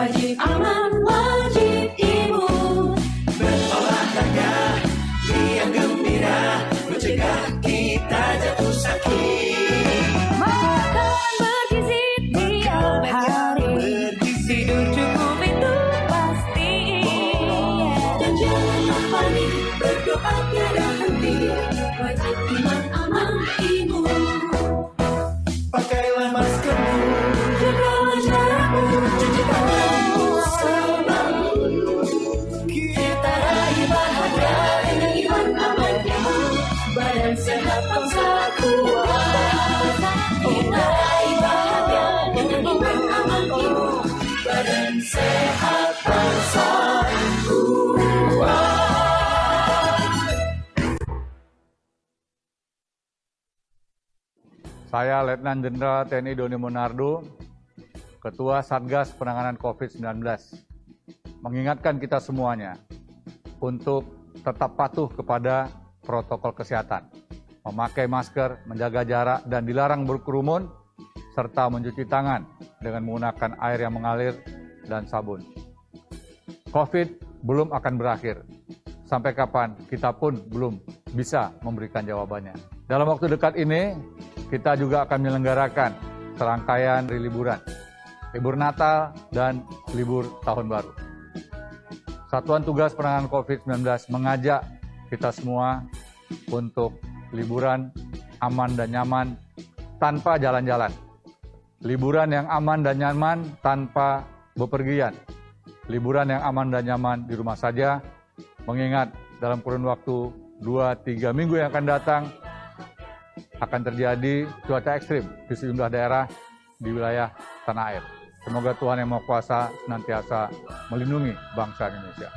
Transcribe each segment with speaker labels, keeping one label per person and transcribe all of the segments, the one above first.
Speaker 1: Помоги
Speaker 2: Jenderal TNI Doni Monardo, Ketua Satgas Penanganan COVID-19, mengingatkan kita semuanya untuk tetap patuh kepada protokol kesehatan, memakai masker, menjaga jarak, dan dilarang berkerumun, serta mencuci tangan dengan menggunakan air yang mengalir dan sabun. COVID belum akan berakhir. Sampai kapan kita pun belum bisa memberikan jawabannya. Dalam waktu dekat ini, kita juga akan menyelenggarakan serangkaian liburan, libur Natal dan libur Tahun Baru. Satuan Tugas Penanganan COVID-19 mengajak kita semua untuk liburan aman dan nyaman tanpa jalan-jalan. Liburan yang aman dan nyaman tanpa bepergian. Liburan yang aman dan nyaman di rumah saja, mengingat dalam kurun waktu 2-3 minggu yang akan datang, akan terjadi cuaca ekstrim di sejumlah daerah di wilayah tanah air. Semoga Tuhan Yang Maha Kuasa senantiasa melindungi bangsa Indonesia.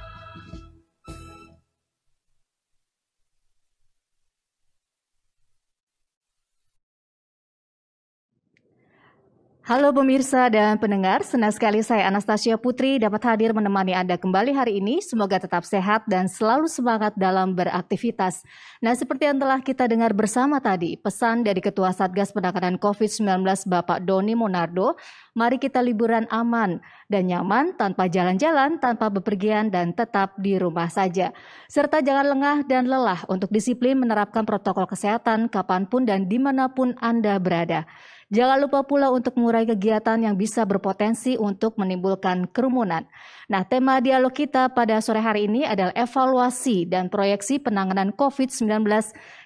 Speaker 3: Halo pemirsa dan pendengar, senang sekali saya Anastasia Putri dapat hadir menemani Anda kembali hari ini. Semoga tetap sehat dan selalu semangat dalam beraktivitas. Nah, seperti yang telah kita dengar bersama tadi, pesan dari Ketua Satgas Penanganan COVID-19 Bapak Doni Monardo, mari kita liburan aman dan nyaman tanpa jalan-jalan, tanpa bepergian dan tetap di rumah saja. Serta jangan lengah dan lelah untuk disiplin menerapkan protokol kesehatan kapanpun dan dimanapun Anda berada. Jangan lupa pula untuk mengurai kegiatan yang bisa berpotensi untuk menimbulkan kerumunan. Nah, tema dialog kita pada sore hari ini adalah evaluasi dan proyeksi penanganan COVID-19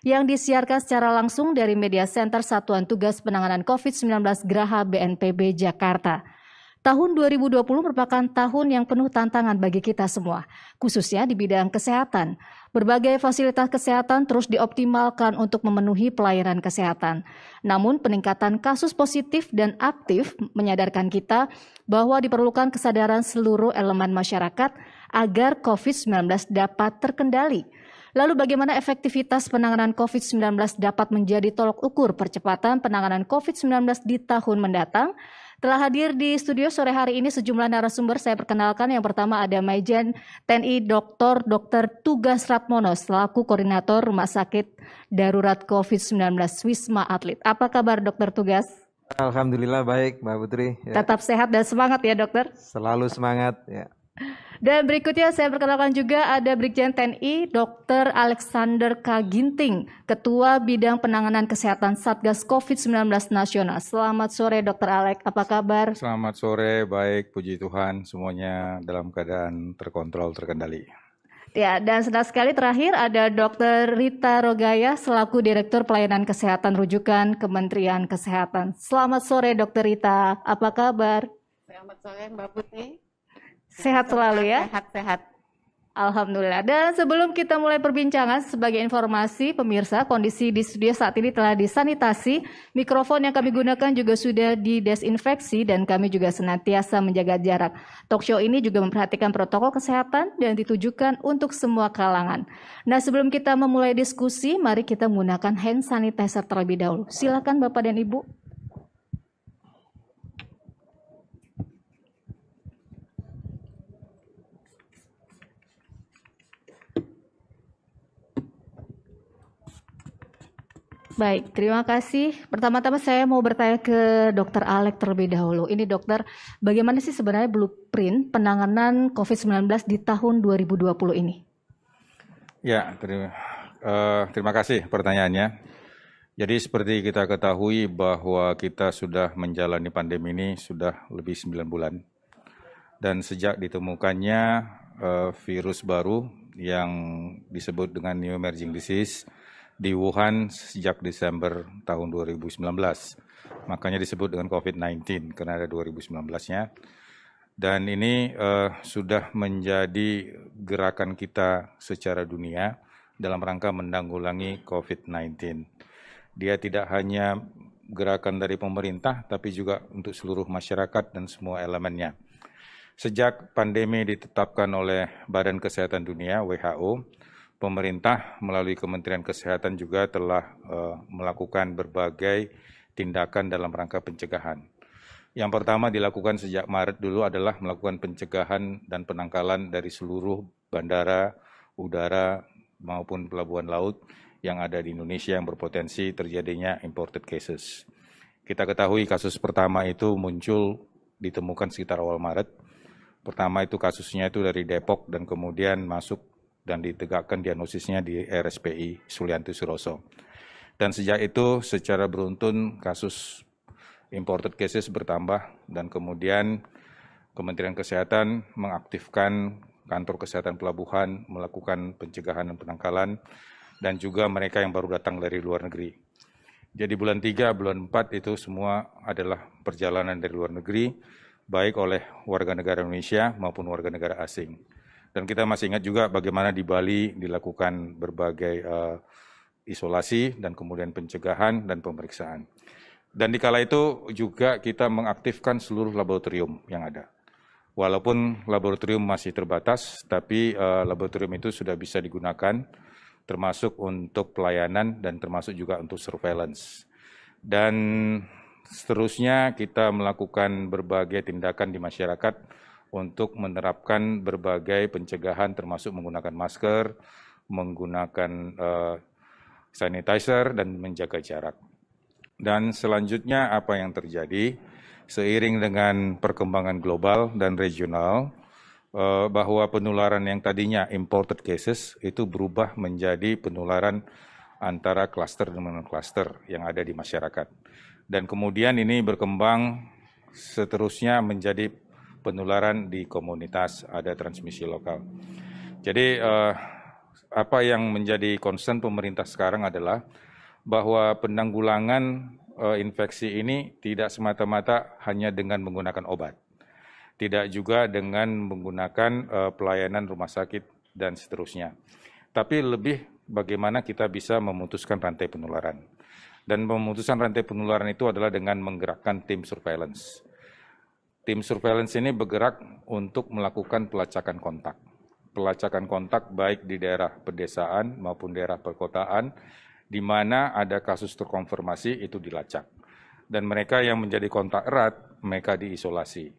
Speaker 3: yang disiarkan secara langsung dari Media Center Satuan Tugas Penanganan COVID-19 Geraha BNPB Jakarta. Tahun 2020 merupakan tahun yang penuh tantangan bagi kita semua, khususnya di bidang kesehatan. Berbagai fasilitas kesehatan terus dioptimalkan untuk memenuhi pelayanan kesehatan. Namun, peningkatan kasus positif dan aktif menyadarkan kita bahwa diperlukan kesadaran seluruh elemen masyarakat agar COVID-19 dapat terkendali. Lalu bagaimana efektivitas penanganan COVID-19 dapat menjadi tolok ukur percepatan penanganan COVID-19 di tahun mendatang? Telah hadir di studio sore hari ini sejumlah narasumber saya perkenalkan. Yang pertama ada Majen TNI Dr. Dr. Tugas Ratmono selaku koordinator Rumah Sakit Darurat COVID-19 Wisma Atlet. Apa kabar Dr. Tugas?
Speaker 4: Alhamdulillah baik Mbak Putri. Ya.
Speaker 3: Tetap sehat dan semangat ya dokter.
Speaker 4: Selalu semangat ya.
Speaker 3: Dan berikutnya saya perkenalkan juga ada Brigjen TNI Dr. Alexander K. Ginting, Ketua Bidang Penanganan Kesehatan Satgas COVID-19 Nasional. Selamat sore Dr. Alex, apa kabar?
Speaker 5: Selamat sore, baik puji Tuhan semuanya dalam keadaan terkontrol, terkendali.
Speaker 3: Ya, dan senang sekali terakhir ada Dr. Rita Rogaya selaku Direktur Pelayanan Kesehatan Rujukan Kementerian Kesehatan. Selamat sore Dr. Rita, apa kabar?
Speaker 6: Selamat sore Mbak Putri.
Speaker 3: Sehat selalu ya. Sehat-sehat. Alhamdulillah. Dan sebelum kita mulai perbincangan, sebagai informasi pemirsa, kondisi di studio saat ini telah disanitasi. Mikrofon yang kami gunakan juga sudah didesinfeksi dan kami juga senantiasa menjaga jarak. Talk show ini juga memperhatikan protokol kesehatan dan ditujukan untuk semua kalangan. Nah, sebelum kita memulai diskusi, mari kita menggunakan hand sanitizer terlebih dahulu. Silakan Bapak dan Ibu. Baik, terima kasih. Pertama-tama saya mau bertanya ke Dr. Alek terlebih dahulu. Ini dokter, bagaimana sih sebenarnya blueprint penanganan COVID-19 di tahun 2020 ini?
Speaker 5: Ya, terima, uh, terima kasih pertanyaannya. Jadi seperti kita ketahui bahwa kita sudah menjalani pandemi ini sudah lebih 9 bulan. Dan sejak ditemukannya uh, virus baru yang disebut dengan new emerging disease, di Wuhan sejak Desember tahun 2019. Makanya disebut dengan COVID-19 karena ada 2019-nya. Dan ini uh, sudah menjadi gerakan kita secara dunia dalam rangka menanggulangi COVID-19. Dia tidak hanya gerakan dari pemerintah, tapi juga untuk seluruh masyarakat dan semua elemennya. Sejak pandemi ditetapkan oleh Badan Kesehatan Dunia (WHO), pemerintah melalui Kementerian Kesehatan juga telah uh, melakukan berbagai tindakan dalam rangka pencegahan. Yang pertama dilakukan sejak Maret dulu adalah melakukan pencegahan dan penangkalan dari seluruh bandara, udara, maupun pelabuhan laut yang ada di Indonesia yang berpotensi terjadinya imported cases. Kita ketahui kasus pertama itu muncul ditemukan sekitar awal Maret. Pertama itu kasusnya itu dari Depok dan kemudian masuk dan ditegakkan diagnosisnya di RSPI Sulianti Suroso. Dan sejak itu secara beruntun kasus imported cases bertambah dan kemudian Kementerian Kesehatan mengaktifkan kantor kesehatan pelabuhan melakukan pencegahan dan penangkalan dan juga mereka yang baru datang dari luar negeri. Jadi bulan 3, bulan 4 itu semua adalah perjalanan dari luar negeri baik oleh warga negara Indonesia maupun warga negara asing. Dan kita masih ingat juga bagaimana di Bali dilakukan berbagai uh, isolasi dan kemudian pencegahan dan pemeriksaan. Dan di kala itu juga kita mengaktifkan seluruh laboratorium yang ada. Walaupun laboratorium masih terbatas, tapi uh, laboratorium itu sudah bisa digunakan termasuk untuk pelayanan dan termasuk juga untuk surveillance. Dan seterusnya kita melakukan berbagai tindakan di masyarakat untuk menerapkan berbagai pencegahan termasuk menggunakan masker, menggunakan uh, sanitizer dan menjaga jarak. Dan selanjutnya apa yang terjadi seiring dengan perkembangan global dan regional uh, bahwa penularan yang tadinya imported cases itu berubah menjadi penularan antara klaster dengan klaster yang ada di masyarakat. Dan kemudian ini berkembang seterusnya menjadi penularan di komunitas, ada transmisi lokal. Jadi eh, apa yang menjadi concern pemerintah sekarang adalah bahwa penanggulangan eh, infeksi ini tidak semata-mata hanya dengan menggunakan obat, tidak juga dengan menggunakan eh, pelayanan rumah sakit dan seterusnya, tapi lebih bagaimana kita bisa memutuskan rantai penularan. Dan pemutusan rantai penularan itu adalah dengan menggerakkan tim surveillance tim surveillance ini bergerak untuk melakukan pelacakan kontak. Pelacakan kontak baik di daerah pedesaan maupun daerah perkotaan, di mana ada kasus terkonfirmasi itu dilacak. Dan mereka yang menjadi kontak erat, mereka diisolasi.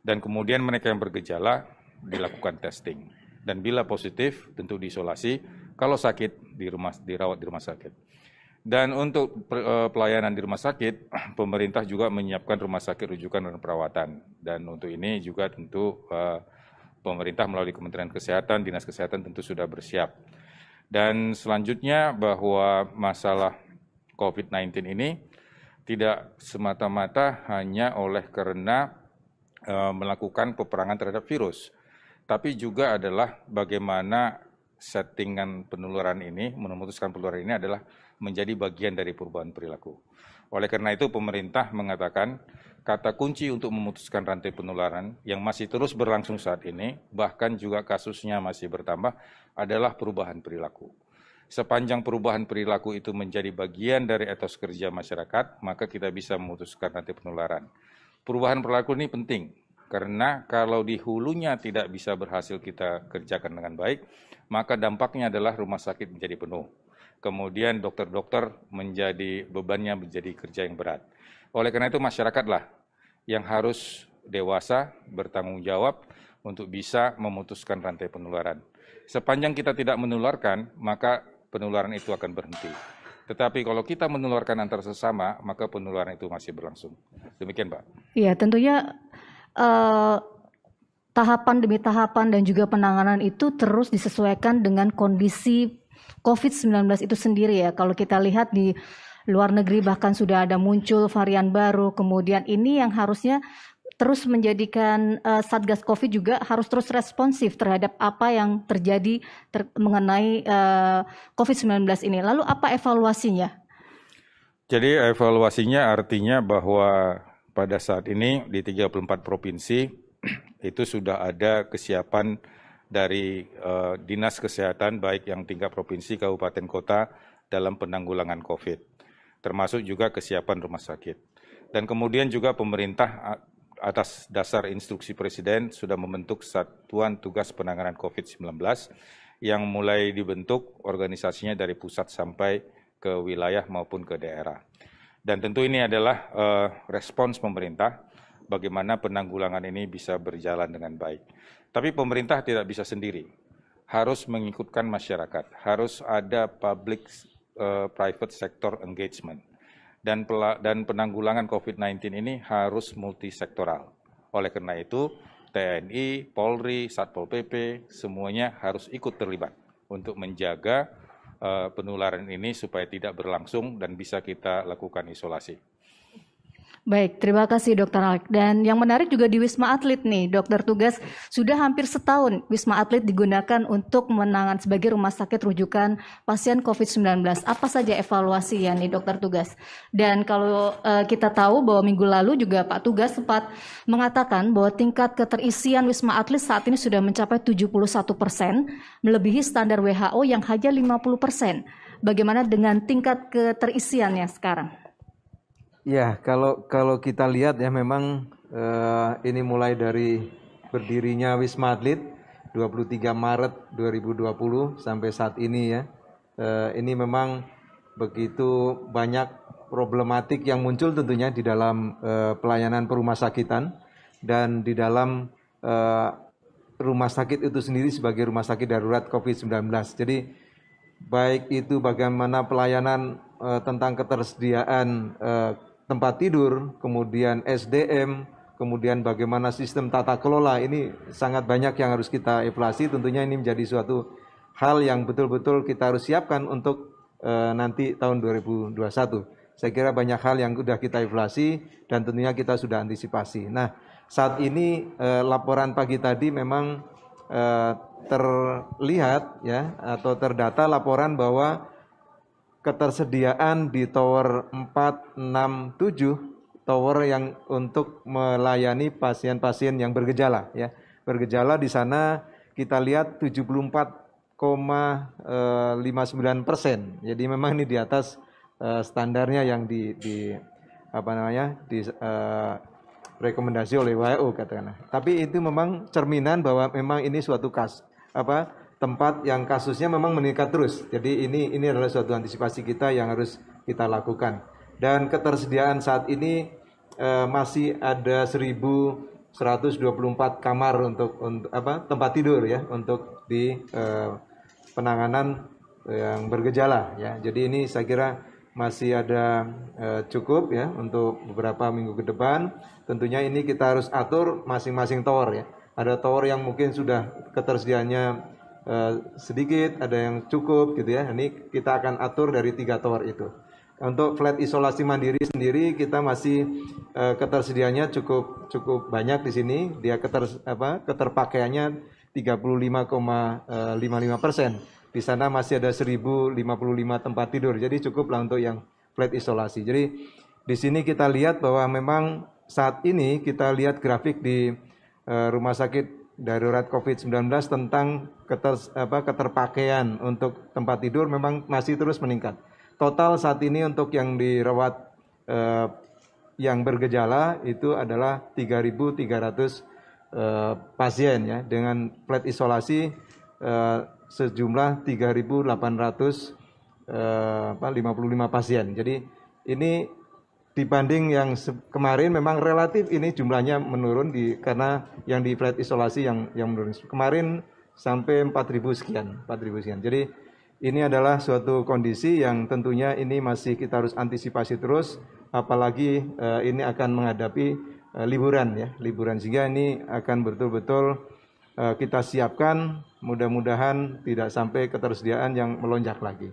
Speaker 5: Dan kemudian mereka yang bergejala dilakukan testing. Dan bila positif, tentu diisolasi. Kalau sakit, dirawat di rumah sakit. Dan untuk eh, pelayanan di rumah sakit, pemerintah juga menyiapkan rumah sakit rujukan dan perawatan. Dan untuk ini juga tentu eh, pemerintah melalui Kementerian Kesehatan, Dinas Kesehatan tentu sudah bersiap. Dan selanjutnya bahwa masalah COVID-19 ini tidak semata-mata hanya oleh karena eh, melakukan peperangan terhadap virus, tapi juga adalah bagaimana settingan penularan ini, memutuskan penularan ini adalah menjadi bagian dari perubahan perilaku. Oleh karena itu pemerintah mengatakan kata kunci untuk memutuskan rantai penularan yang masih terus berlangsung saat ini, bahkan juga kasusnya masih bertambah, adalah perubahan perilaku. Sepanjang perubahan perilaku itu menjadi bagian dari etos kerja masyarakat, maka kita bisa memutuskan rantai penularan. Perubahan perilaku ini penting, karena kalau di hulunya tidak bisa berhasil kita kerjakan dengan baik, maka dampaknya adalah rumah sakit menjadi penuh kemudian dokter-dokter menjadi bebannya menjadi kerja yang berat. Oleh karena itu masyarakatlah yang harus dewasa bertanggung jawab untuk bisa memutuskan rantai penularan. Sepanjang kita tidak menularkan, maka penularan itu akan berhenti. Tetapi kalau kita menularkan antar sesama, maka penularan itu masih berlangsung. Demikian, Pak.
Speaker 3: Iya, tentunya uh, tahapan demi tahapan dan juga penanganan itu terus disesuaikan dengan kondisi COVID-19 itu sendiri ya. Kalau kita lihat di luar negeri bahkan sudah ada muncul varian baru. Kemudian ini yang harusnya terus menjadikan uh, Satgas Covid juga harus terus responsif terhadap apa yang terjadi ter mengenai uh, eh, Covid-19 ini. Lalu apa evaluasinya?
Speaker 5: Jadi evaluasinya artinya bahwa pada saat ini di 34 provinsi itu sudah ada kesiapan dari uh, dinas kesehatan baik yang tingkat provinsi, kabupaten, kota dalam penanggulangan COVID, termasuk juga kesiapan rumah sakit. Dan kemudian juga pemerintah atas dasar instruksi Presiden sudah membentuk Satuan Tugas Penanganan COVID-19 yang mulai dibentuk organisasinya dari pusat sampai ke wilayah maupun ke daerah. Dan tentu ini adalah uh, respons pemerintah bagaimana penanggulangan ini bisa berjalan dengan baik. Tapi pemerintah tidak bisa sendiri. Harus mengikutkan masyarakat, harus ada public uh, private sector engagement. Dan dan penanggulangan COVID-19 ini harus multisektoral. Oleh karena itu, TNI, Polri, Satpol PP semuanya harus ikut terlibat untuk menjaga uh, penularan ini supaya tidak berlangsung dan bisa kita lakukan isolasi.
Speaker 3: Baik, terima kasih Dokter Alek. Dan yang menarik juga di Wisma Atlet nih, Dokter Tugas sudah hampir setahun Wisma Atlet digunakan untuk menangan sebagai rumah sakit rujukan pasien COVID-19. Apa saja evaluasi ya nih Dokter Tugas? Dan kalau uh, kita tahu bahwa minggu lalu juga Pak Tugas sempat mengatakan bahwa tingkat keterisian Wisma Atlet saat ini sudah mencapai 71 persen, melebihi standar WHO yang hanya 50 persen. Bagaimana dengan tingkat keterisiannya sekarang?
Speaker 4: Ya, kalau kalau kita lihat ya memang uh, ini mulai dari berdirinya Wisma Atlet 23 Maret 2020 sampai saat ini ya. Uh, ini memang begitu banyak problematik yang muncul tentunya di dalam uh, pelayanan perumah sakitan dan di dalam uh, rumah sakit itu sendiri sebagai rumah sakit darurat COVID-19. Jadi baik itu bagaimana pelayanan uh, tentang ketersediaan uh, tempat tidur, kemudian SDM, kemudian bagaimana sistem tata kelola ini sangat banyak yang harus kita evaluasi. Tentunya ini menjadi suatu hal yang betul-betul kita harus siapkan untuk e, nanti tahun 2021. Saya kira banyak hal yang sudah kita evaluasi dan tentunya kita sudah antisipasi. Nah, saat ini e, laporan pagi tadi memang e, terlihat ya atau terdata laporan bahwa ketersediaan di tower 467 tower yang untuk melayani pasien-pasien yang bergejala ya. Bergejala di sana kita lihat 74,59 persen. Jadi memang ini di atas eh, standarnya yang di, di apa namanya di uh, rekomendasi oleh WHO katakanlah. Tapi itu memang cerminan bahwa memang ini suatu kas apa tempat yang kasusnya memang meningkat terus. Jadi ini ini adalah suatu antisipasi kita yang harus kita lakukan. Dan ketersediaan saat ini eh, masih ada 1124 kamar untuk, untuk apa tempat tidur ya untuk di eh, penanganan yang bergejala ya. Jadi ini saya kira masih ada eh, cukup ya untuk beberapa minggu ke depan. Tentunya ini kita harus atur masing-masing tower ya. Ada tower yang mungkin sudah ketersediaannya Eh, sedikit, ada yang cukup gitu ya. Ini kita akan atur dari tiga tower itu. Untuk flat isolasi mandiri sendiri kita masih uh, ketersediaannya cukup cukup banyak di sini. Dia keter apa keterpakaiannya 35,55 persen. Di sana masih ada 1.055 tempat tidur. Jadi cukup lah untuk yang flat isolasi. Jadi di sini kita lihat bahwa memang saat ini kita lihat grafik di uh, rumah sakit darurat COVID-19 tentang keter, apa, keterpakaian untuk tempat tidur memang masih terus meningkat. Total saat ini untuk yang dirawat eh, yang bergejala itu adalah 3.300 eh, pasien ya dengan plat isolasi eh, sejumlah 3.855 eh, pasien. Jadi ini dibanding yang kemarin memang relatif ini jumlahnya menurun di karena yang di flat isolasi yang yang menurun. Kemarin sampai 4000 sekian, 4000 sekian. Jadi ini adalah suatu kondisi yang tentunya ini masih kita harus antisipasi terus apalagi eh, ini akan menghadapi eh, liburan ya, liburan sehingga ini akan betul-betul eh, kita siapkan mudah-mudahan tidak sampai ketersediaan yang melonjak lagi.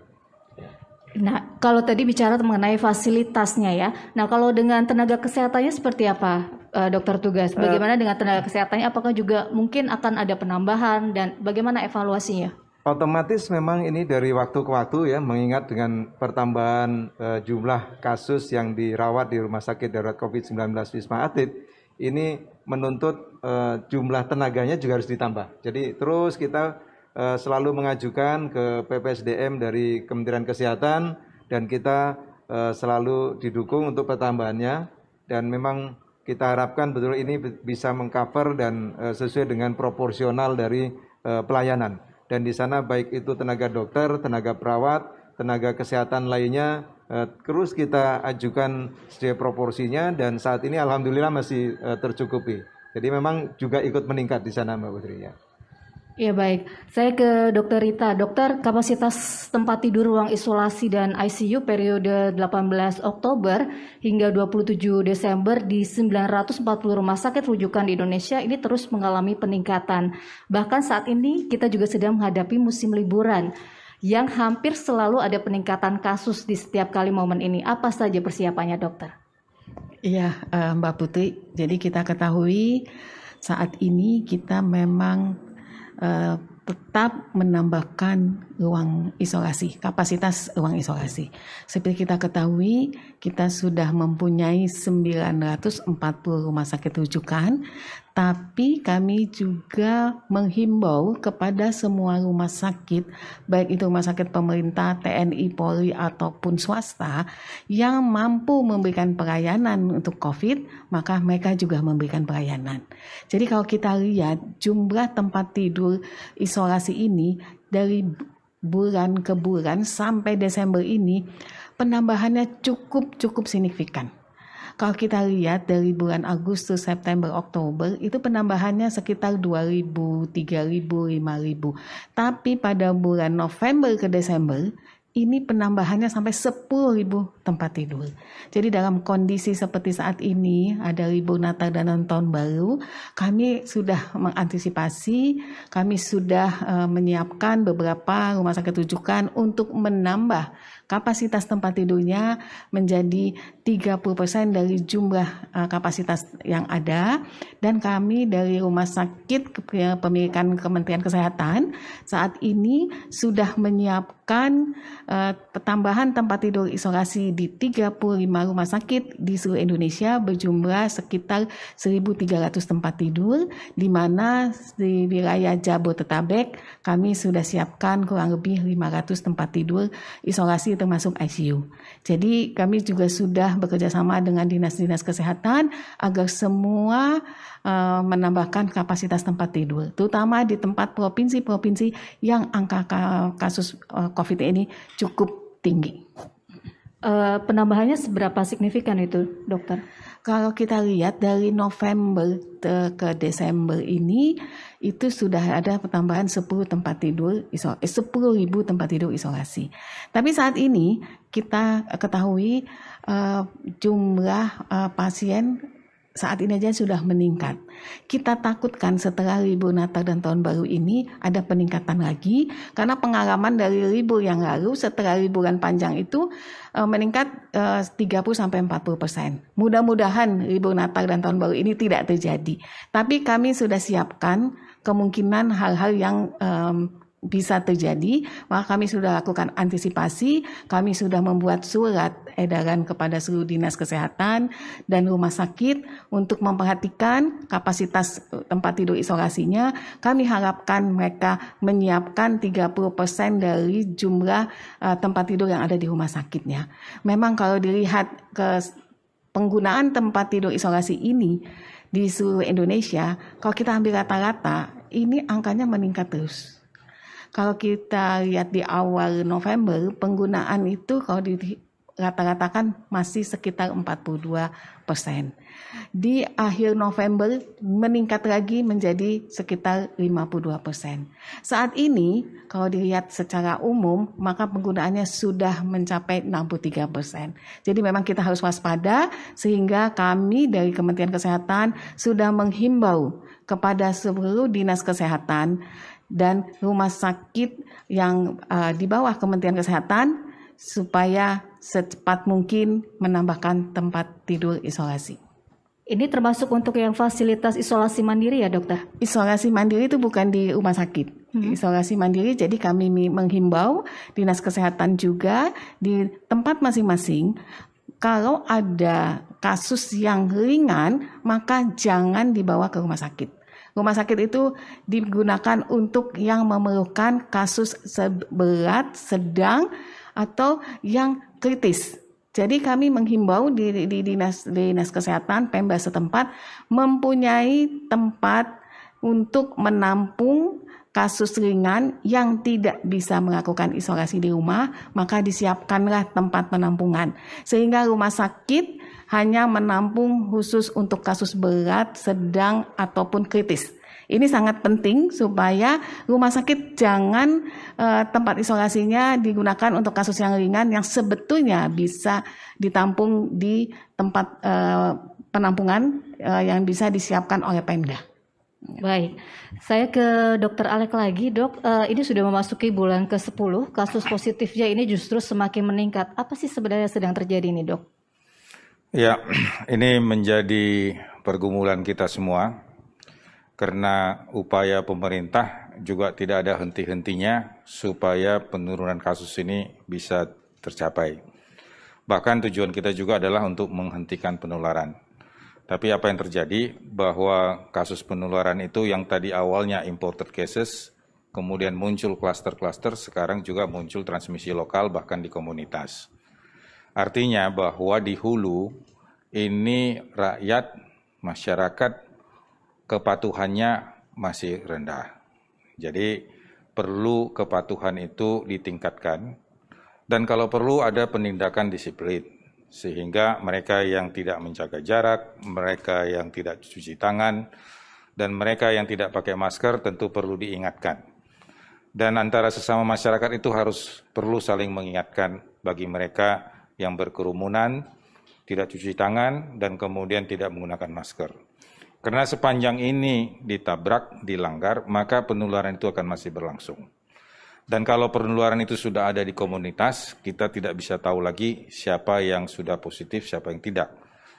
Speaker 3: Nah, kalau tadi bicara mengenai fasilitasnya ya. Nah, kalau dengan tenaga kesehatannya seperti apa, eh, dokter tugas? Eh. Bagaimana uh, dengan tenaga kesehatannya? Apakah juga mungkin akan ada penambahan dan bagaimana evaluasinya?
Speaker 4: Otomatis memang ini dari waktu ke waktu ya, mengingat dengan pertambahan uh, jumlah kasus yang dirawat di rumah sakit darurat COVID-19 Wisma Atlet, ini menuntut uh, jumlah tenaganya juga harus ditambah. Jadi terus kita Eh, selalu mengajukan ke PPSDM dari Kementerian Kesehatan dan kita eh, selalu didukung untuk pertambahannya dan memang kita harapkan betul ini bisa mengcover dan eh, sesuai dengan proporsional dari pelayanan dan di sana baik itu tenaga dokter, tenaga perawat, tenaga kesehatan lainnya terus kita ajukan sesuai proporsinya dan saat ini alhamdulillah masih tercukupi. Jadi memang juga ikut meningkat di sana Mbak Putri ya.
Speaker 3: Ya baik, saya ke Dokter Rita. Dokter, kapasitas tempat tidur ruang isolasi dan ICU periode 18 Oktober hingga 27 Desember di 940 rumah sakit rujukan di Indonesia ini terus mengalami peningkatan. Bahkan saat ini kita juga sedang menghadapi musim liburan yang hampir selalu ada peningkatan kasus di setiap kali momen ini. Apa saja persiapannya, Dokter?
Speaker 6: Iya, eh, Mbak Putri. Jadi kita ketahui saat ini kita memang Eh, tetap menambahkan ruang isolasi, kapasitas ruang isolasi. Seperti kita ketahui, kita sudah mempunyai 940 rumah sakit rujukan, tapi kami juga menghimbau kepada semua rumah sakit, baik itu rumah sakit pemerintah, TNI, Polri, ataupun swasta, yang mampu memberikan pelayanan untuk COVID, maka mereka juga memberikan pelayanan. Jadi kalau kita lihat jumlah tempat tidur isolasi ini dari bulan ke bulan sampai Desember ini, penambahannya cukup-cukup signifikan. Kalau kita lihat dari bulan Agustus, September, Oktober itu penambahannya sekitar 2.000, 3.000, 5.000. Tapi pada bulan November ke Desember ini penambahannya sampai 10.000 tempat tidur. Jadi dalam kondisi seperti saat ini, ada libur Natal dan Tahun Baru, kami sudah mengantisipasi, kami sudah uh, menyiapkan beberapa rumah sakit rujukan untuk menambah kapasitas tempat tidurnya menjadi 30% dari jumlah eh, kapasitas yang ada dan kami dari rumah sakit pemilikan Kementerian Kesehatan saat ini sudah menyiapkan pertambahan eh, tempat tidur isolasi di 35 rumah sakit di seluruh Indonesia berjumlah sekitar 1.300 tempat tidur di mana di wilayah Jabodetabek kami sudah siapkan kurang lebih 500 tempat tidur isolasi termasuk ICU. Jadi kami juga sudah bekerja sama dengan dinas-dinas kesehatan agar semua uh, menambahkan kapasitas tempat tidur, terutama di tempat provinsi-provinsi yang angka kasus uh, COVID ini cukup tinggi. Uh, penambahannya seberapa signifikan itu, dokter? kalau kita lihat dari November ke Desember ini itu sudah ada pertambahan 10 tempat tidur eh, sepuluh eh, 10.000 tempat tidur isolasi. Tapi saat ini kita ketahui uh, jumlah uh, pasien saat ini aja sudah meningkat. Kita takutkan setelah libur Natal dan Tahun Baru ini ada peningkatan lagi karena pengalaman dari libur yang lalu setelah liburan panjang itu eh, meningkat 30 eh, sampai 40 persen. Mudah-mudahan libur Natal dan Tahun Baru ini tidak terjadi. Tapi kami sudah siapkan kemungkinan hal-hal yang um, bisa terjadi, maka kami sudah lakukan antisipasi, kami sudah membuat surat edaran kepada seluruh dinas kesehatan dan rumah sakit untuk memperhatikan kapasitas eh, tempat tidur isolasinya. Kami harapkan mereka menyiapkan 30% dari jumlah eh, tempat tidur yang ada di rumah sakitnya. Memang kalau dilihat ke penggunaan tempat tidur isolasi ini di seluruh Indonesia, kalau kita ambil rata-rata, ini angkanya meningkat terus kalau kita lihat di awal November, penggunaan itu kalau di rata-ratakan masih sekitar 42 persen. Di akhir November meningkat lagi menjadi sekitar 52 persen. Saat ini kalau dilihat secara umum maka penggunaannya sudah mencapai 63 persen. Jadi memang kita harus waspada sehingga kami dari Kementerian Kesehatan sudah menghimbau kepada seluruh dinas kesehatan dan rumah sakit yang uh, di bawah Kementerian Kesehatan supaya secepat mungkin menambahkan tempat tidur isolasi. Ini termasuk untuk yang fasilitas isolasi mandiri ya dokter? Isolasi mandiri itu bukan di rumah sakit. Hmm. Isolasi mandiri jadi kami menghimbau dinas kesehatan juga di tempat masing-masing kalau ada kasus yang ringan maka jangan dibawa ke rumah sakit. Rumah sakit itu digunakan untuk yang memerlukan kasus berat, sedang, atau yang kritis. Jadi kami menghimbau di, di dinas dinas kesehatan Pemda setempat mempunyai tempat untuk menampung kasus ringan yang tidak bisa melakukan isolasi di rumah, maka disiapkanlah tempat penampungan. Sehingga rumah sakit hanya menampung khusus untuk kasus berat, sedang, ataupun kritis. Ini sangat penting supaya rumah sakit jangan eh, tempat isolasinya digunakan untuk kasus yang ringan yang sebetulnya bisa ditampung di tempat eh, penampungan eh, yang bisa disiapkan oleh Pemda. Baik, saya ke
Speaker 3: Dokter Alek lagi, dok. Eh, ini sudah memasuki bulan ke 10 kasus positifnya ini justru semakin meningkat. Apa sih sebenarnya sedang terjadi ini, dok?
Speaker 5: Ya, ini menjadi pergumulan kita semua karena upaya pemerintah juga tidak ada henti-hentinya supaya penurunan kasus ini bisa tercapai. Bahkan tujuan kita juga adalah untuk menghentikan penularan. Tapi apa yang terjadi bahwa kasus penularan itu yang tadi awalnya imported cases, kemudian muncul kluster-kluster, sekarang juga muncul transmisi lokal bahkan di komunitas. Artinya bahwa di hulu ini rakyat masyarakat kepatuhannya masih rendah. Jadi perlu kepatuhan itu ditingkatkan dan kalau perlu ada penindakan disiplin sehingga mereka yang tidak menjaga jarak, mereka yang tidak cuci tangan dan mereka yang tidak pakai masker tentu perlu diingatkan. Dan antara sesama masyarakat itu harus perlu saling mengingatkan bagi mereka yang berkerumunan, tidak cuci tangan, dan kemudian tidak menggunakan masker. Karena sepanjang ini ditabrak, dilanggar, maka penularan itu akan masih berlangsung. Dan kalau penularan itu sudah ada di komunitas, kita tidak bisa tahu lagi siapa yang sudah positif, siapa yang tidak.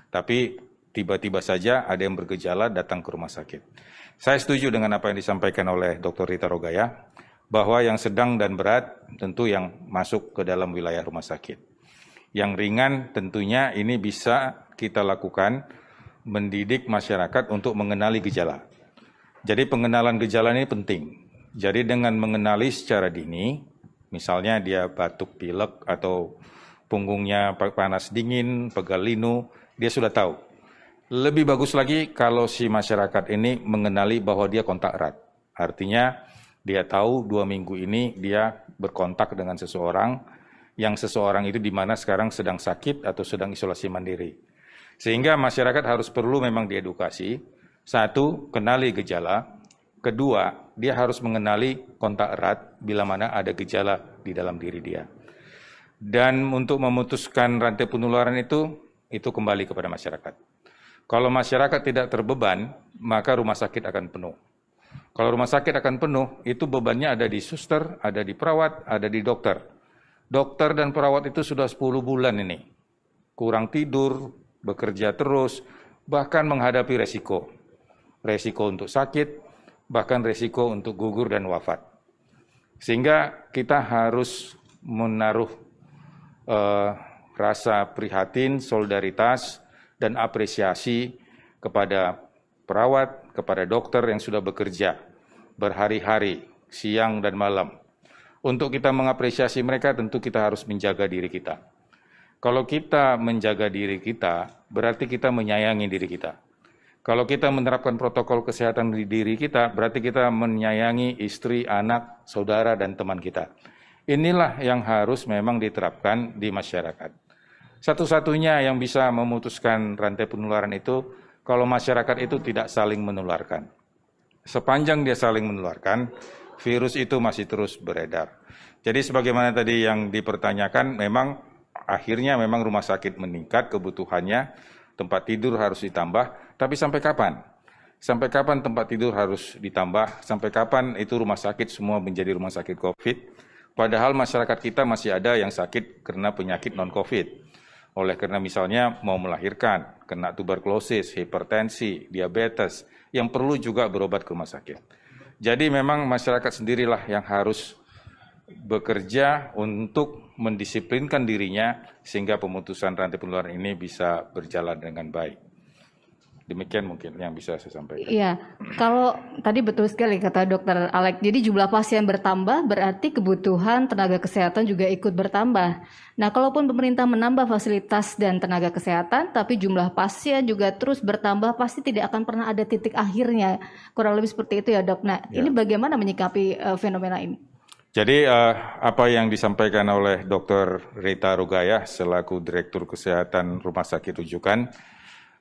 Speaker 5: Tapi tiba-tiba saja ada yang bergejala datang ke rumah sakit. Saya setuju dengan apa yang disampaikan oleh Dr. Rita Rogaya, bahwa yang sedang dan berat tentu yang masuk ke dalam wilayah rumah sakit. Yang ringan tentunya ini bisa kita lakukan mendidik masyarakat untuk mengenali gejala. Jadi pengenalan gejala ini penting. Jadi dengan mengenali secara dini, misalnya dia batuk pilek atau punggungnya panas dingin, pegal linu, dia sudah tahu. Lebih bagus lagi kalau si masyarakat ini mengenali bahwa dia kontak erat. Artinya dia tahu dua minggu ini dia berkontak dengan seseorang, yang seseorang itu di mana sekarang sedang sakit atau sedang isolasi mandiri. Sehingga masyarakat harus perlu memang diedukasi. Satu, kenali gejala. Kedua, dia harus mengenali kontak erat bila mana ada gejala di dalam diri dia. Dan untuk memutuskan rantai penularan itu, itu kembali kepada masyarakat. Kalau masyarakat tidak terbeban, maka rumah sakit akan penuh. Kalau rumah sakit akan penuh, itu bebannya ada di suster, ada di perawat, ada di dokter. Dokter dan perawat itu sudah 10 bulan ini. Kurang tidur, bekerja terus, bahkan menghadapi resiko. Resiko untuk sakit, bahkan resiko untuk gugur dan wafat. Sehingga kita harus menaruh eh, rasa prihatin, solidaritas, dan apresiasi kepada perawat, kepada dokter yang sudah bekerja berhari-hari, siang dan malam untuk kita mengapresiasi mereka tentu kita harus menjaga diri kita. Kalau kita menjaga diri kita, berarti kita menyayangi diri kita. Kalau kita menerapkan protokol kesehatan di diri kita, berarti kita menyayangi istri, anak, saudara, dan teman kita. Inilah yang harus memang diterapkan di masyarakat. Satu-satunya yang bisa memutuskan rantai penularan itu, kalau masyarakat itu tidak saling menularkan. Sepanjang dia saling menularkan, virus itu masih terus beredar. Jadi sebagaimana tadi yang dipertanyakan, memang akhirnya memang rumah sakit meningkat kebutuhannya, tempat tidur harus ditambah, tapi sampai kapan? Sampai kapan tempat tidur harus ditambah? Sampai kapan itu rumah sakit semua menjadi rumah sakit COVID? Padahal masyarakat kita masih ada yang sakit karena penyakit non-COVID. Oleh karena misalnya mau melahirkan, kena tuberkulosis, hipertensi, diabetes, yang perlu juga berobat ke rumah sakit. Jadi memang masyarakat sendirilah yang harus bekerja untuk mendisiplinkan dirinya sehingga pemutusan rantai penularan ini bisa berjalan dengan baik. Demikian mungkin yang bisa saya sampaikan.
Speaker 3: Iya, kalau tadi betul sekali kata dokter Alex. Jadi jumlah pasien bertambah berarti kebutuhan tenaga kesehatan juga ikut bertambah. Nah, kalaupun pemerintah menambah fasilitas dan tenaga kesehatan, tapi jumlah pasien juga terus bertambah, pasti tidak akan pernah ada titik akhirnya. Kurang lebih seperti itu ya dok. Nah, ya. ini bagaimana menyikapi uh, fenomena ini?
Speaker 5: Jadi uh, apa yang disampaikan oleh Dr. Rita Rugaya selaku Direktur Kesehatan Rumah Sakit Rujukan,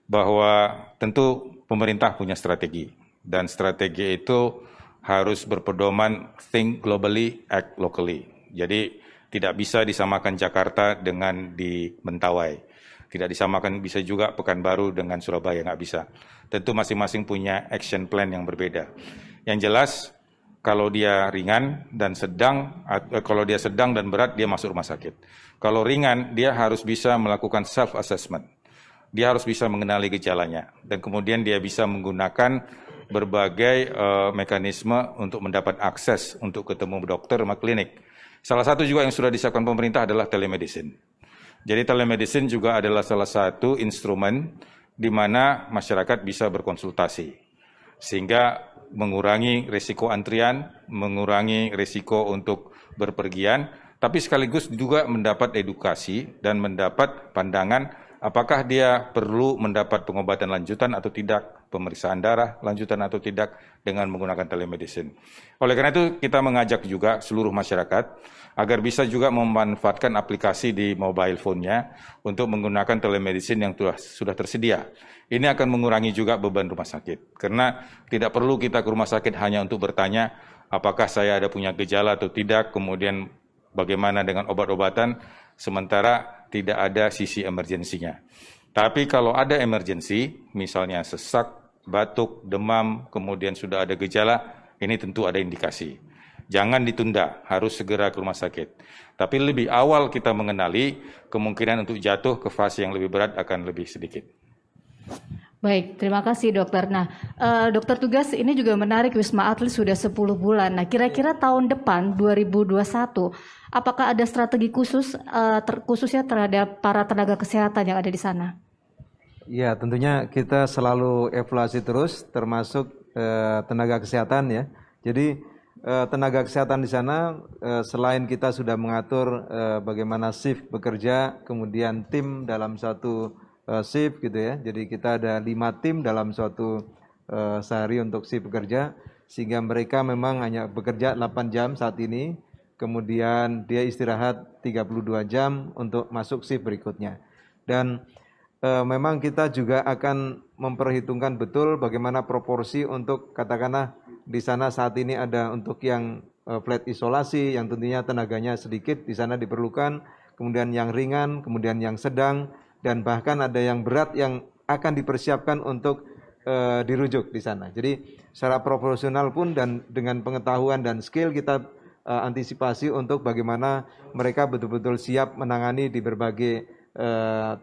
Speaker 5: bahwa tentu pemerintah punya strategi dan strategi itu harus berpedoman think globally, act locally. Jadi tidak bisa disamakan Jakarta dengan di Mentawai. Tidak disamakan bisa juga Pekanbaru dengan Surabaya, nggak bisa. Tentu masing-masing punya action plan yang berbeda. Yang jelas kalau dia ringan dan sedang, eh, kalau dia sedang dan berat dia masuk rumah sakit. Kalau ringan dia harus bisa melakukan self assessment dia harus bisa mengenali gejalanya dan kemudian dia bisa menggunakan berbagai uh, mekanisme untuk mendapat akses untuk ketemu dokter sama klinik. Salah satu juga yang sudah disiapkan pemerintah adalah telemedicine. Jadi telemedicine juga adalah salah satu instrumen di mana masyarakat bisa berkonsultasi. Sehingga mengurangi risiko antrian, mengurangi risiko untuk berpergian, tapi sekaligus juga mendapat edukasi dan mendapat pandangan Apakah dia perlu mendapat pengobatan lanjutan atau tidak, pemeriksaan darah lanjutan atau tidak dengan menggunakan telemedicine. Oleh karena itu kita mengajak juga seluruh masyarakat agar bisa juga memanfaatkan aplikasi di mobile phone-nya untuk menggunakan telemedicine yang telah, sudah tersedia. Ini akan mengurangi juga beban rumah sakit karena tidak perlu kita ke rumah sakit hanya untuk bertanya apakah saya ada punya gejala atau tidak, kemudian bagaimana dengan obat-obatan sementara tidak ada sisi emergensinya. Tapi kalau ada emergensi, misalnya sesak, batuk, demam, kemudian sudah ada gejala, ini tentu ada indikasi. Jangan ditunda, harus segera ke rumah sakit. Tapi lebih awal kita mengenali, kemungkinan untuk jatuh ke fase yang lebih berat akan lebih sedikit.
Speaker 3: Baik, terima kasih dokter. Nah, uh, dokter tugas ini juga menarik Wisma Atlet sudah 10 bulan. Nah, kira-kira iya. tahun depan 2021 apakah ada strategi khusus uh, ter khususnya terhadap para tenaga kesehatan yang ada di sana?
Speaker 4: Ya, tentunya kita selalu evaluasi terus termasuk uh, tenaga kesehatan ya. Jadi uh, tenaga kesehatan di sana uh, selain kita sudah mengatur uh, bagaimana shift bekerja, kemudian tim dalam satu uh, shift gitu ya. Jadi kita ada lima tim dalam suatu uh, sehari untuk si pekerja sehingga mereka memang hanya bekerja 8 jam saat ini. Kemudian dia istirahat 32 jam untuk masuk shift berikutnya. Dan e, memang kita juga akan memperhitungkan betul bagaimana proporsi untuk katakanlah di sana saat ini ada untuk yang e, flat isolasi yang tentunya tenaganya sedikit di sana diperlukan, kemudian yang ringan, kemudian yang sedang, dan bahkan ada yang berat yang akan dipersiapkan untuk e, dirujuk di sana. Jadi secara proporsional pun dan dengan pengetahuan dan skill kita e, antisipasi untuk bagaimana mereka betul-betul siap menangani di berbagai e,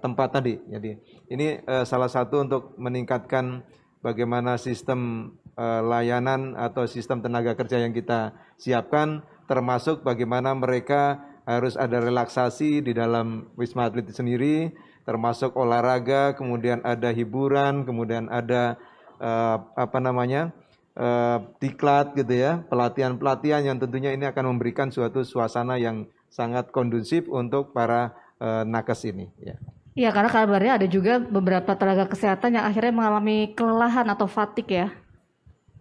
Speaker 4: tempat tadi. Jadi ini e, salah satu untuk meningkatkan bagaimana sistem e, layanan atau sistem tenaga kerja yang kita siapkan termasuk bagaimana mereka harus ada relaksasi di dalam Wisma Atlet sendiri termasuk olahraga, kemudian ada hiburan, kemudian ada uh, apa namanya? uh, diklat gitu ya, pelatihan-pelatihan yang tentunya ini akan memberikan suatu suasana yang sangat kondusif untuk para uh, nakes ini. Ya.
Speaker 3: Iya, karena kabarnya ada juga beberapa tenaga kesehatan yang akhirnya mengalami kelelahan atau fatik ya.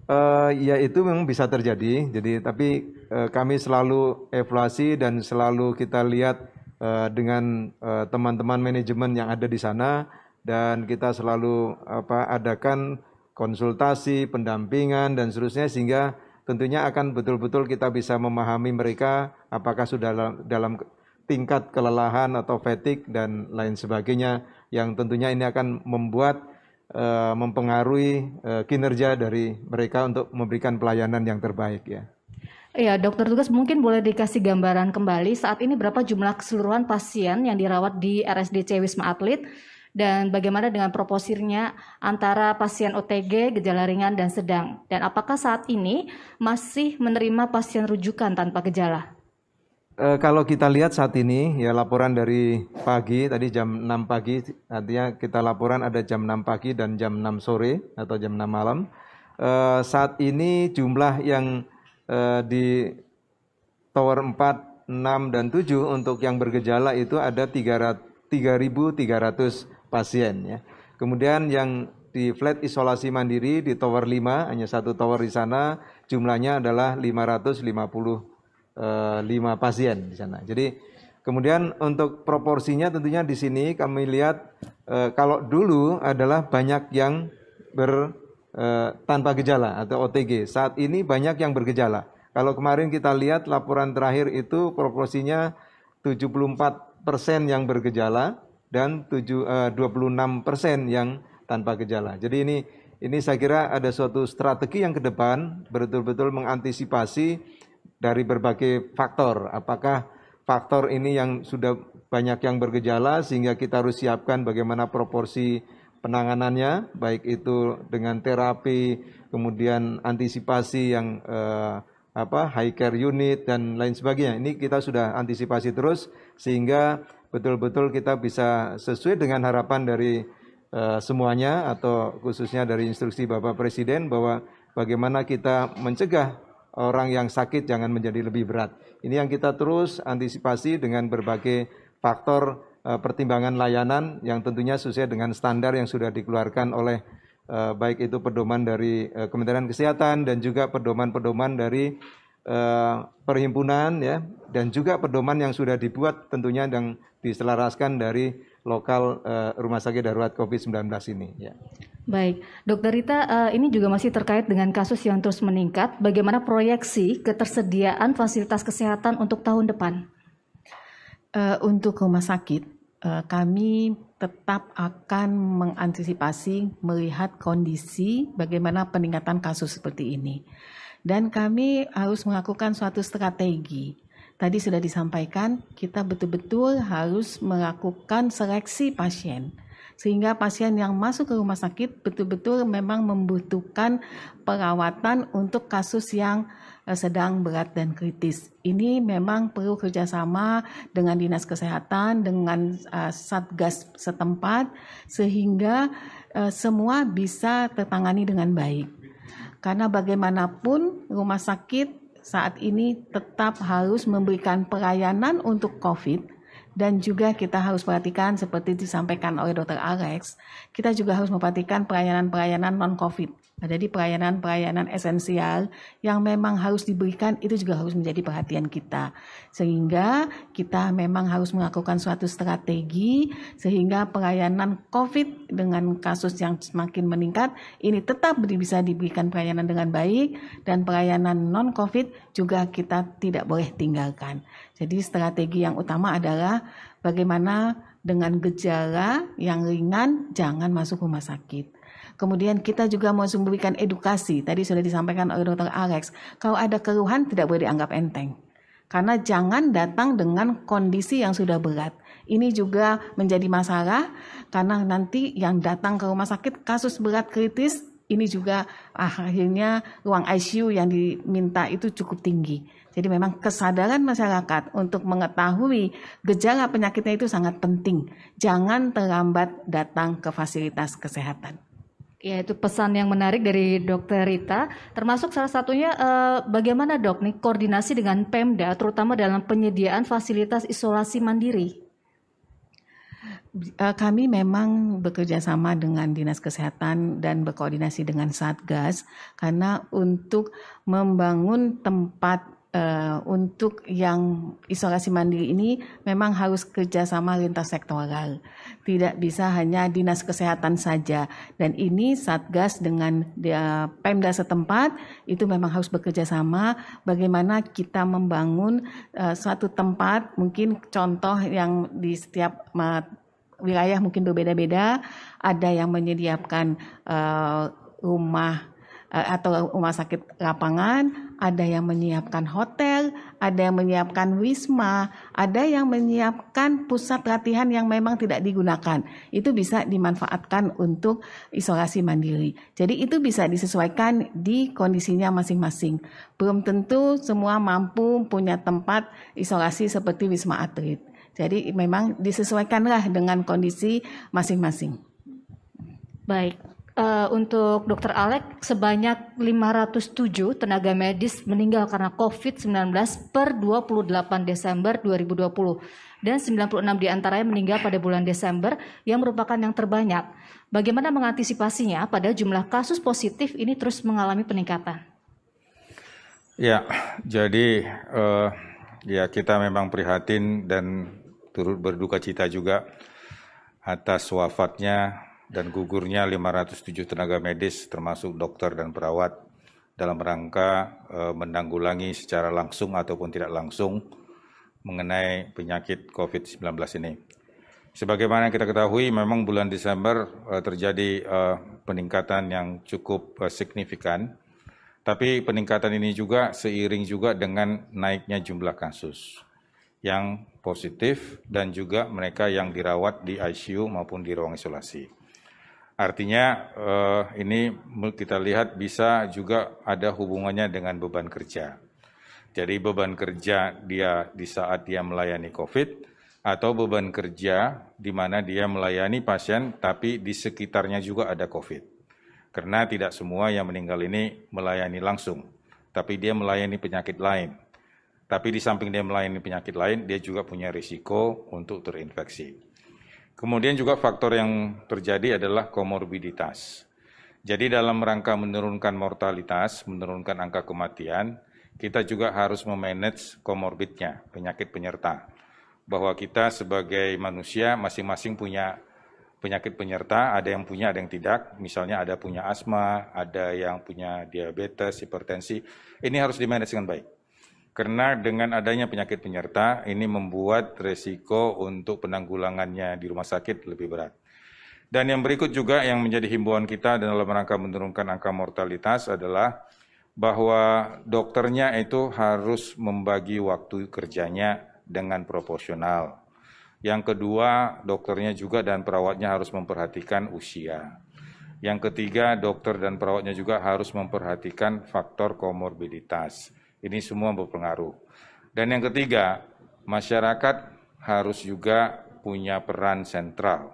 Speaker 4: Uh, ya itu memang bisa terjadi. Jadi tapi uh, kami selalu evaluasi dan selalu kita lihat uh, dengan eh, teman-teman manajemen yang ada di sana dan kita selalu apa adakan konsultasi, pendampingan dan seterusnya sehingga tentunya akan betul-betul kita bisa memahami mereka apakah sudah dalam, dalam tingkat kelelahan atau fatigue dan lain sebagainya yang tentunya ini akan membuat eh, mempengaruhi kinerja dari mereka untuk memberikan pelayanan yang terbaik ya.
Speaker 3: Ya, dokter tugas mungkin boleh dikasih gambaran kembali saat ini berapa jumlah keseluruhan pasien yang dirawat di RSDC Wisma Atlet dan bagaimana dengan proporsinya antara pasien OTG, gejala ringan dan sedang dan apakah saat ini masih menerima pasien rujukan tanpa gejala?
Speaker 4: E, kalau kita lihat saat ini ya laporan dari pagi tadi jam 6 pagi artinya kita laporan ada jam 6 pagi dan jam 6 sore atau jam 6 malam. E, saat ini jumlah yang Eh, di tower 4, 6 dan 7 untuk yang bergejala itu ada 3.300 pasien ya. Kemudian yang di flat isolasi mandiri di tower 5 hanya satu tower di sana jumlahnya adalah 555 eh, pasien di sana. Jadi kemudian untuk proporsinya tentunya di sini kami lihat eh, kalau dulu adalah banyak yang ber Eh, tanpa gejala atau OTG. Saat ini banyak yang bergejala. Kalau kemarin kita lihat laporan terakhir itu proporsinya 74 persen yang bergejala dan 26 eh, persen yang tanpa gejala. Jadi ini ini saya kira ada suatu strategi yang ke depan betul-betul mengantisipasi dari berbagai faktor. Apakah faktor ini yang sudah banyak yang bergejala sehingga kita harus siapkan bagaimana proporsi penanganannya baik itu dengan terapi kemudian antisipasi yang eh, apa high care unit dan lain sebagainya ini kita sudah antisipasi terus sehingga betul-betul kita bisa sesuai dengan harapan dari eh, semuanya atau khususnya dari instruksi Bapak Presiden bahwa bagaimana kita mencegah orang yang sakit jangan menjadi lebih berat ini yang kita terus antisipasi dengan berbagai faktor Eh, pertimbangan layanan yang tentunya sesuai dengan standar yang sudah dikeluarkan oleh eh, baik itu pedoman dari eh, Kementerian Kesehatan dan juga pedoman-pedoman dari perhimpunan ya dan juga pedoman yang sudah dibuat tentunya yang diselaraskan dari lokal rumah sakit darurat COVID-19 ini ya.
Speaker 3: Baik, Dokter Rita, ini juga masih terkait dengan kasus yang terus meningkat. Bagaimana proyeksi
Speaker 6: ketersediaan fasilitas kesehatan untuk tahun depan? Uh, untuk rumah sakit, Eh, kami tetap akan mengantisipasi melihat kondisi bagaimana peningkatan kasus seperti ini. Dan kami harus melakukan suatu strategi. Tadi sudah disampaikan, kita betul-betul harus melakukan seleksi pasien. Sehingga pasien yang masuk ke rumah sakit betul-betul memang membutuhkan perawatan untuk kasus yang Eh, sedang, berat, dan kritis. Ini memang perlu kerjasama dengan dinas kesehatan, dengan uh, satgas setempat, sehingga uh, semua bisa tertangani dengan baik. Karena bagaimanapun rumah sakit saat ini tetap harus memberikan pelayanan untuk COVID, dan juga kita harus perhatikan seperti disampaikan oleh Dr Alex, kita juga harus memperhatikan pelayanan-pelayanan non-COVID Nah, jadi pelayanan-pelayanan esensial yang memang harus diberikan itu juga harus menjadi perhatian kita. Sehingga kita memang harus melakukan suatu strategi sehingga pelayanan COVID dengan kasus yang semakin meningkat ini tetap bisa diberikan pelayanan dengan baik dan pelayanan non-COVID juga kita tidak boleh tinggalkan. Jadi strategi yang utama adalah bagaimana dengan gejala yang ringan jangan masuk rumah sakit Kemudian kita juga mau memberikan edukasi. Tadi sudah disampaikan oleh Dr. Alex, kalau ada keluhan tidak boleh dianggap enteng. Karena jangan datang dengan kondisi yang sudah berat. Ini juga menjadi masalah karena nanti yang datang ke rumah sakit kasus berat kritis ini juga akhirnya ruang ICU yang diminta itu cukup tinggi. Jadi memang kesadaran masyarakat untuk mengetahui gejala penyakitnya itu sangat penting. Jangan terlambat datang ke fasilitas kesehatan.
Speaker 3: Ya, itu pesan yang menarik dari Dokter Rita. Termasuk salah satunya eh, bagaimana dok nih koordinasi dengan Pemda, terutama dalam penyediaan fasilitas isolasi mandiri.
Speaker 6: Eh, kami memang bekerja sama dengan dinas kesehatan dan berkoordinasi dengan satgas karena untuk membangun tempat uh, untuk yang isolasi mandiri ini memang harus kerjasama lintas sektoral tidak bisa hanya dinas kesehatan saja. Dan ini Satgas dengan Pemda setempat itu memang harus bekerja sama bagaimana kita membangun uh, suatu tempat mungkin contoh yang di setiap uh, wilayah mungkin berbeda-beda, ada yang menyediakan uh, rumah eh, atau rumah sakit lapangan, ada yang menyiapkan hotel, ada yang menyiapkan wisma, ada yang menyiapkan pusat latihan yang memang tidak digunakan. Itu bisa dimanfaatkan untuk isolasi mandiri. Jadi itu bisa disesuaikan di kondisinya masing-masing. Belum tentu semua mampu punya tempat isolasi seperti wisma atlet. Jadi memang disesuaikanlah dengan kondisi masing-masing. Baik, uh,
Speaker 3: untuk Dr. Alek sebanyak 507 tenaga medis meninggal karena COVID-19 per 28 Desember 2020 dan 96 diantaranya meninggal pada bulan Desember yang merupakan yang terbanyak. Bagaimana mengantisipasinya pada jumlah kasus positif ini terus mengalami peningkatan?
Speaker 1: Ya,
Speaker 5: jadi uh, ya kita memang prihatin dan turut berduka cita juga atas wafatnya dan gugurnya 507 tenaga medis termasuk dokter dan perawat dalam rangka e, menanggulangi secara langsung ataupun tidak langsung mengenai penyakit COVID-19 ini. Sebagaimana kita ketahui memang bulan Desember e, terjadi e, peningkatan yang cukup e, signifikan tapi peningkatan ini juga seiring juga dengan naiknya jumlah kasus yang positif dan juga mereka yang dirawat di ICU maupun di ruang isolasi. Artinya eh, ini kita lihat bisa juga ada hubungannya dengan beban kerja. Jadi beban kerja dia di saat dia melayani COVID atau beban kerja di mana dia melayani pasien tapi di sekitarnya juga ada COVID. Karena tidak semua yang meninggal ini melayani langsung, tapi dia melayani penyakit lain. Tapi di samping dia melayani penyakit lain, dia juga punya risiko untuk terinfeksi. Kemudian juga faktor yang terjadi adalah komorbiditas. Jadi dalam rangka menurunkan mortalitas, menurunkan angka kematian, kita juga harus memanage komorbidnya, penyakit penyerta. Bahwa kita sebagai manusia masing-masing punya penyakit penyerta, ada yang punya, ada yang tidak. Misalnya ada punya asma, ada yang punya diabetes, hipertensi. Ini harus dimanage dengan baik. Karena dengan adanya penyakit penyerta ini membuat resiko untuk penanggulangannya di rumah sakit lebih berat. Dan yang berikut juga yang menjadi himbauan kita dalam rangka menurunkan angka mortalitas adalah bahwa dokternya itu harus membagi waktu kerjanya dengan proporsional. Yang kedua, dokternya juga dan perawatnya harus memperhatikan usia. Yang ketiga, dokter dan perawatnya juga harus memperhatikan faktor komorbiditas. Ini semua berpengaruh. Dan yang ketiga, masyarakat harus juga punya peran sentral.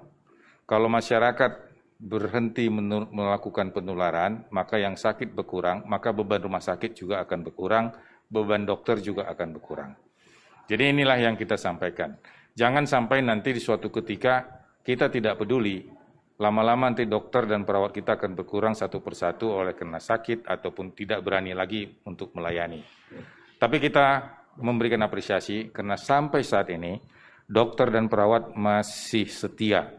Speaker 5: Kalau masyarakat berhenti melakukan penularan, maka yang sakit berkurang, maka beban rumah sakit juga akan berkurang, beban dokter juga akan berkurang. Jadi inilah yang kita sampaikan. Jangan sampai nanti di suatu ketika kita tidak peduli Lama-lama nanti dokter dan perawat kita akan berkurang satu persatu oleh kena sakit ataupun tidak berani lagi untuk melayani. Tapi kita memberikan apresiasi karena sampai saat ini dokter dan perawat masih setia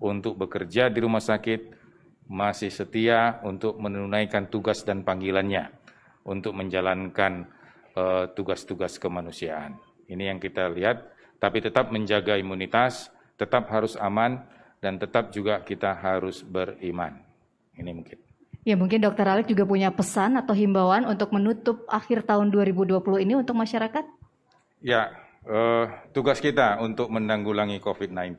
Speaker 5: untuk bekerja di rumah sakit, masih setia untuk menunaikan tugas dan panggilannya untuk menjalankan eh, tugas-tugas uh, tugas -tugas kemanusiaan. Ini yang kita lihat, tapi tetap menjaga imunitas, tetap harus aman dan tetap juga kita harus beriman. Ini mungkin.
Speaker 3: Ya mungkin Dokter Alex juga punya pesan atau himbauan untuk menutup akhir tahun 2020 ini untuk masyarakat?
Speaker 5: Ya, eh, tugas kita untuk menanggulangi COVID-19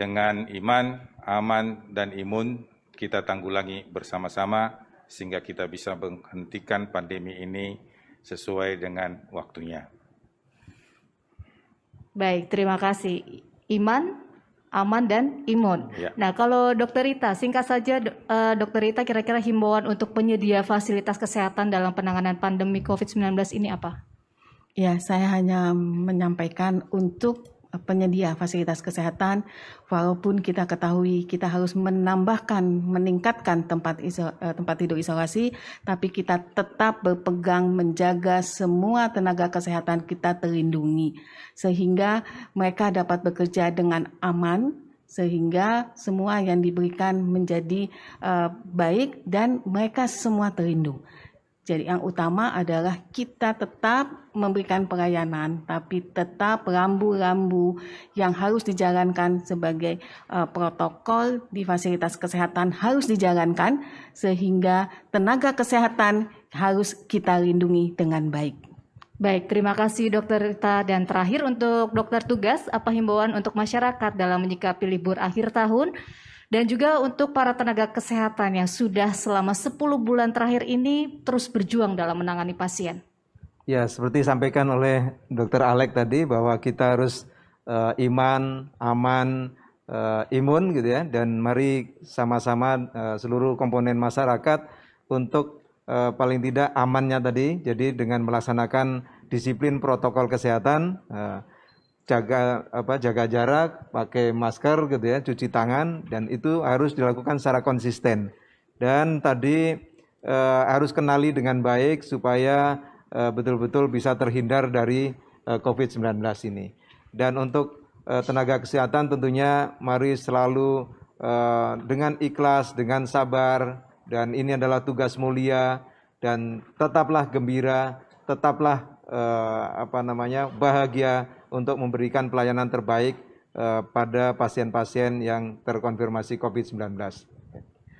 Speaker 5: dengan iman, aman, dan imun kita tanggulangi bersama-sama sehingga kita bisa menghentikan pandemi ini sesuai dengan waktunya.
Speaker 6: Baik, terima kasih.
Speaker 3: Iman, aman dan imun. Ya. Nah, kalau Dokter Rita, singkat saja eh, Dokter Rita kira-kira himbauan untuk penyedia fasilitas kesehatan dalam penanganan pandemi COVID-19 ini apa?
Speaker 6: Ya, saya hanya menyampaikan untuk penyedia fasilitas kesehatan, walaupun kita ketahui kita harus menambahkan, meningkatkan tempat iso, eh, tempat tidur isolasi, tapi kita tetap berpegang menjaga semua tenaga kesehatan kita terlindungi, sehingga mereka dapat bekerja dengan aman, sehingga semua yang diberikan menjadi uh, baik dan mereka semua terlindung. Jadi yang utama adalah kita tetap memberikan pelayanan, tapi tetap rambu-rambu yang harus dijalankan sebagai uh, protokol di fasilitas kesehatan harus dijalankan sehingga tenaga kesehatan harus kita lindungi dengan baik.
Speaker 3: Baik, terima kasih Dokter Rita dan terakhir untuk Dokter Tugas apa himbauan untuk masyarakat dalam menyikapi libur akhir tahun dan juga untuk para tenaga kesehatan yang sudah selama 10 bulan terakhir ini terus berjuang dalam menangani pasien.
Speaker 4: Ya, seperti disampaikan oleh Dr. Alek tadi bahwa kita harus uh, iman, aman, uh, imun gitu ya dan mari sama-sama uh, seluruh komponen masyarakat untuk uh, paling tidak amannya tadi. Jadi dengan melaksanakan disiplin protokol kesehatan uh, jaga apa jaga jarak, pakai masker gitu ya, cuci tangan dan itu harus dilakukan secara konsisten. Dan tadi e, harus kenali dengan baik supaya eh, betul-betul bisa terhindar dari eh, COVID-19 ini. Dan untuk tenaga kesehatan tentunya mari selalu dengan ikhlas, dengan sabar dan ini adalah tugas mulia dan tetaplah gembira, tetaplah apa namanya bahagia untuk memberikan pelayanan terbaik eh, pada pasien-pasien yang terkonfirmasi COVID-19.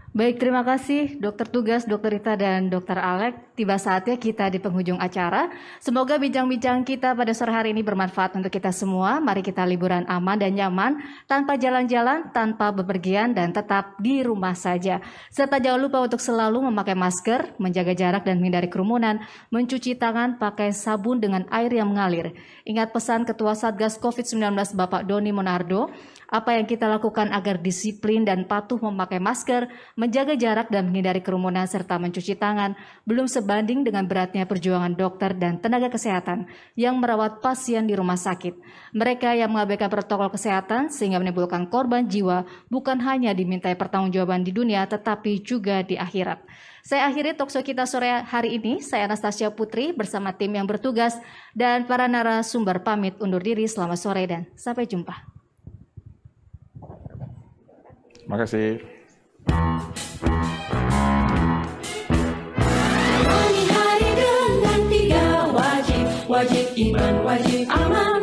Speaker 6: Baik,
Speaker 3: terima kasih dokter tugas, dokter Rita dan dokter Alek. Tiba saatnya kita di penghujung acara. Semoga bincang-bincang kita pada sore hari ini bermanfaat untuk kita semua. Mari kita liburan aman dan nyaman, tanpa jalan-jalan, tanpa bepergian, dan tetap di rumah saja. Serta jangan lupa untuk selalu memakai masker, menjaga jarak dan menghindari kerumunan, mencuci tangan pakai sabun dengan air yang mengalir. Ingat pesan Ketua Satgas COVID-19 Bapak Doni Monardo, apa yang kita lakukan agar disiplin dan patuh memakai masker, menjaga jarak dan menghindari kerumunan serta mencuci tangan belum sebanding dengan beratnya perjuangan dokter dan tenaga kesehatan yang merawat pasien di rumah sakit. Mereka yang mengabaikan protokol kesehatan sehingga menimbulkan korban jiwa bukan hanya dimintai pertanggungjawaban di dunia tetapi juga di akhirat. Saya akhiri talkshow kita sore hari ini. Saya Anastasia Putri bersama tim yang bertugas dan para narasumber pamit undur diri. Selamat sore dan sampai jumpa.
Speaker 5: Terima kasih.
Speaker 1: wajib iman, wajib amal.